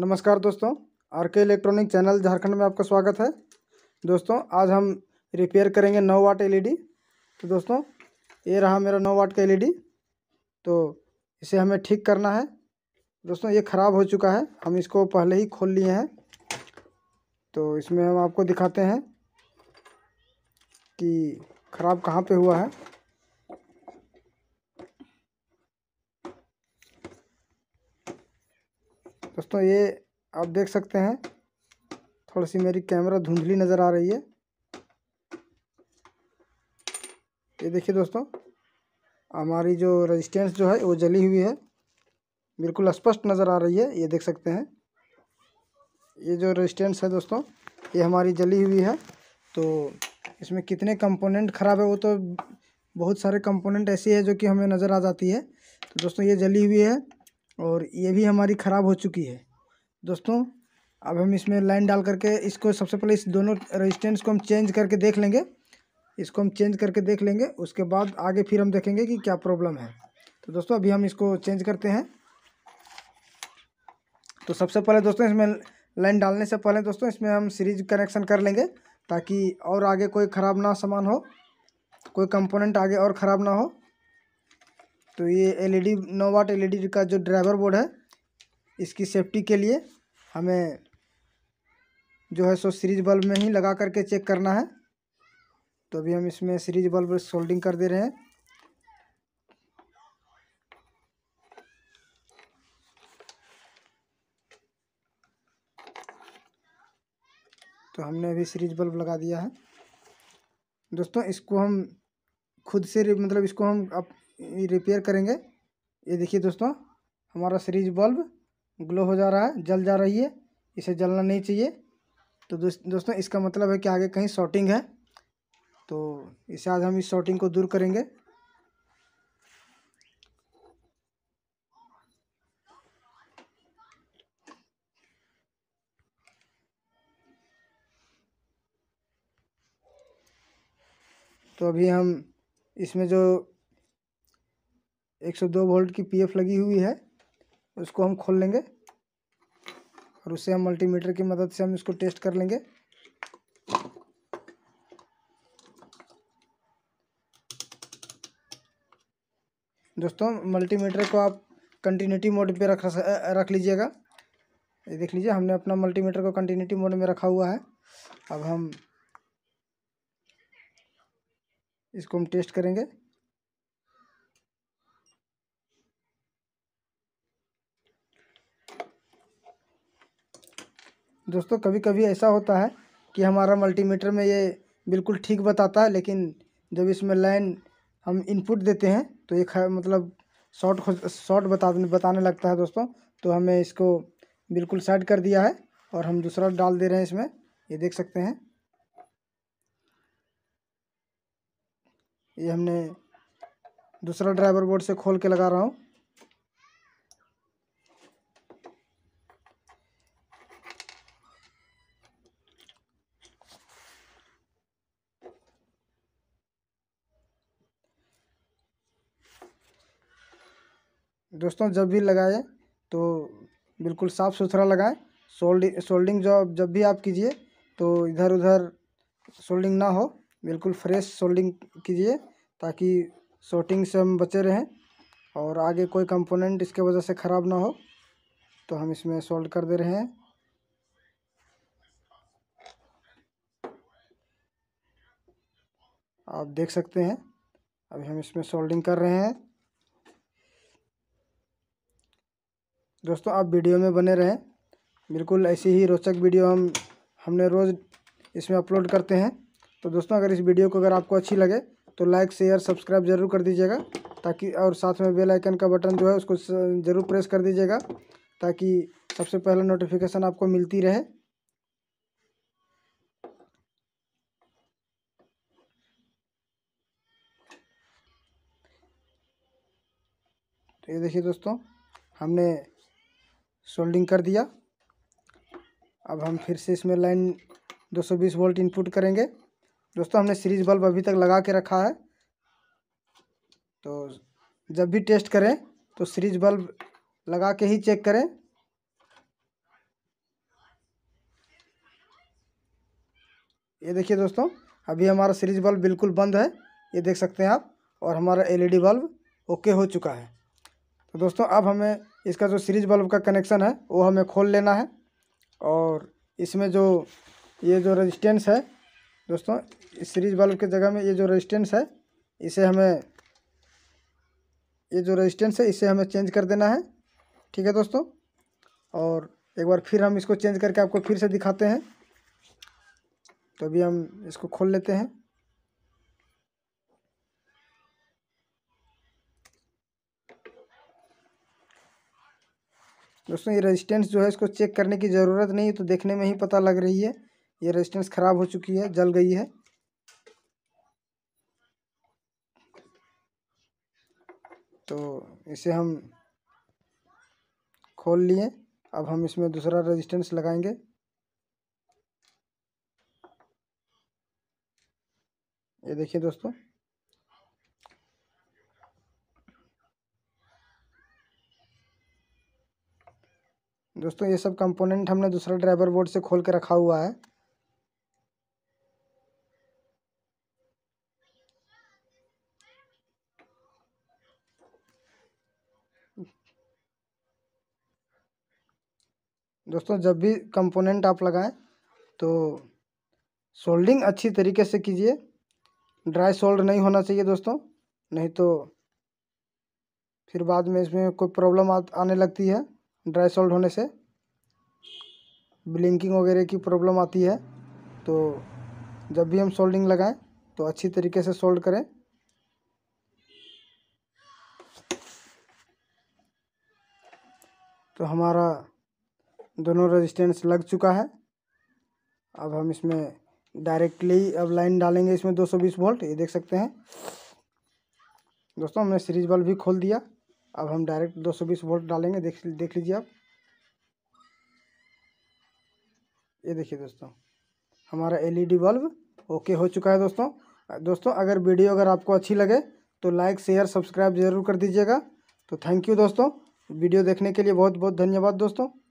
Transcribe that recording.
नमस्कार दोस्तों आर के इलेक्ट्रॉनिक चैनल झारखंड में आपका स्वागत है दोस्तों आज हम रिपेयर करेंगे नौ वाट एलईडी तो दोस्तों ये रहा मेरा नौ वाट का एलईडी तो इसे हमें ठीक करना है दोस्तों ये ख़राब हो चुका है हम इसको पहले ही खोल लिए हैं तो इसमें हम आपको दिखाते हैं कि ख़राब कहाँ पे हुआ है दोस्तों ये आप देख सकते हैं थोड़ी सी मेरी कैमरा धुंधली नज़र आ रही है ये देखिए दोस्तों हमारी जो रेजिस्टेंस जो है वो जली हुई है बिल्कुल स्पष्ट नज़र आ रही है ये देख सकते हैं ये जो रेजिस्टेंस है दोस्तों ये हमारी जली हुई है तो इसमें कितने कंपोनेंट ख़राब है वो तो बहुत सारे कंपोनेंट ऐसी है जो कि हमें नज़र आ जाती है तो दोस्तों ये जली हुई है और ये भी हमारी ख़राब हो चुकी है दोस्तों अब हम इसमें लाइन डाल करके इसको सबसे पहले इस दोनों रजिस्टेंस को हम चेंज करके देख लेंगे इसको हम चेंज करके देख लेंगे उसके बाद आगे फिर हम देखेंगे कि क्या प्रॉब्लम है तो दोस्तों अभी हम इसको चेंज करते हैं तो सबसे पहले दोस्तों इसमें लाइन डालने से पहले दोस्तों इसमें हम सीरीज कनेक्शन कर लेंगे ताकि और आगे कोई ख़राब ना सामान हो कोई कंपोनेंट आगे और ख़राब ना हो तो ये एलईडी e नौ वाट एल e का जो ड्राइवर बोर्ड है इसकी सेफ्टी के लिए हमें जो है सो सीरीज बल्ब में ही लगा करके चेक करना है तो अभी हम इसमें सीरीज बल्ब सोल्डिंग कर दे रहे हैं तो हमने अभी सीरीज बल्ब लगा दिया है दोस्तों इसको हम खुद से मतलब इसको हम अप, रिपेयर करेंगे ये देखिए दोस्तों हमारा सीरीज बल्ब ग्लो हो जा रहा है जल जा रही है इसे जलना नहीं चाहिए तो दोस्तों इसका मतलब है कि आगे कहीं शॉर्टिंग है तो इसे आज हम इस शॉर्टिंग को दूर करेंगे तो अभी हम इसमें जो एक सौ दो वोल्ट की पीएफ लगी हुई है उसको हम खोल लेंगे और उससे हम मल्टीमीटर की मदद से हम इसको टेस्ट कर लेंगे दोस्तों मल्टीमीटर को आप कंटिन्यूटी मोड पे रख रख लीजिएगा ये देख लीजिए हमने अपना मल्टीमीटर को कंटिन्यूटी मोड में रखा हुआ है अब हम इसको हम टेस्ट करेंगे दोस्तों कभी कभी ऐसा होता है कि हमारा मल्टीमीटर में ये बिल्कुल ठीक बताता है लेकिन जब इसमें लाइन हम इनपुट देते हैं तो एक मतलब शॉर्ट शॉर्ट बता बताने लगता है दोस्तों तो हमें इसको बिल्कुल सेट कर दिया है और हम दूसरा डाल दे रहे हैं इसमें ये देख सकते हैं ये हमने दूसरा ड्राइवर बोर्ड से खोल के लगा रहा हूँ दोस्तों जब भी लगाए तो बिल्कुल साफ़ सुथरा लगाएं सोल्डिंग सोल्डिंग जब जब भी आप कीजिए तो इधर उधर सोल्डिंग ना हो बिल्कुल फ्रेश सोल्डिंग कीजिए ताकि शॉर्टिंग से हम बचे रहें और आगे कोई कंपोनेंट इसके वजह से ख़राब ना हो तो हम इसमें सोल्ड कर दे रहे हैं आप देख सकते हैं अभी हम इसमें सोल्डिंग कर रहे हैं दोस्तों आप वीडियो में बने रहें बिल्कुल ऐसी ही रोचक वीडियो हम हमने रोज़ इसमें अपलोड करते हैं तो दोस्तों अगर इस वीडियो को अगर आपको अच्छी लगे तो लाइक शेयर सब्सक्राइब जरूर कर दीजिएगा ताकि और साथ में बेल आइकन का बटन जो है उसको ज़रूर प्रेस कर दीजिएगा ताकि सबसे पहला नोटिफिकेशन आपको मिलती रहे तो ये देखिए दोस्तों हमने सोल्डिंग कर दिया अब हम फिर से इसमें लाइन 220 वोल्ट इनपुट करेंगे दोस्तों हमने सीरीज बल्ब अभी तक लगा के रखा है तो जब भी टेस्ट करें तो सीरीज बल्ब लगा के ही चेक करें ये देखिए दोस्तों अभी हमारा सीरीज बल्ब बिल्कुल बंद है ये देख सकते हैं आप और हमारा एलईडी बल्ब ओके हो चुका है तो दोस्तों अब हमें इसका जो सीरीज बल्ब का कनेक्शन है वो हमें खोल लेना है और इसमें जो ये जो रेजिस्टेंस है दोस्तों इस सीरीज बल्ब के जगह में ये जो रेजिस्टेंस है इसे हमें ये जो रेजिस्टेंस है इसे हमें चेंज कर देना है ठीक है दोस्तों और एक बार फिर हम इसको चेंज करके आपको फिर से दिखाते हैं तो अभी हम इसको खोल लेते हैं दोस्तों ये रेजिस्टेंस जो है इसको चेक करने की ज़रूरत नहीं है तो देखने में ही पता लग रही है ये रेजिस्टेंस ख़राब हो चुकी है जल गई है तो इसे हम खोल लिए अब हम इसमें दूसरा रेजिस्टेंस लगाएंगे ये देखिए दोस्तों दोस्तों ये सब कंपोनेंट हमने दूसरा ड्राइवर बोर्ड से खोल के रखा हुआ है दोस्तों जब भी कंपोनेंट आप लगाएं तो सोल्डिंग अच्छी तरीके से कीजिए ड्राई सोल्ड नहीं होना चाहिए दोस्तों नहीं तो फिर बाद में इसमें कोई प्रॉब्लम आने लगती है ड्राई सॉल्ट होने से ब्लिंकिंग वगैरह की प्रॉब्लम आती है तो जब भी हम सोल्डिंग लगाएं तो अच्छी तरीके से सोल्ड करें तो हमारा दोनों रेजिस्टेंस लग चुका है अब हम इसमें डायरेक्टली अब लाइन डालेंगे इसमें 220 वोल्ट ये देख सकते हैं दोस्तों हमने सीरीज बल्ब भी खोल दिया अब हम डायरेक्ट 220 वोल्ट डालेंगे देख देख लीजिए आप ये देखिए दोस्तों हमारा एलईडी बल्ब ओके हो चुका है दोस्तों दोस्तों अगर वीडियो अगर आपको अच्छी लगे तो लाइक शेयर सब्सक्राइब जरूर कर दीजिएगा तो थैंक यू दोस्तों वीडियो देखने के लिए बहुत बहुत धन्यवाद दोस्तों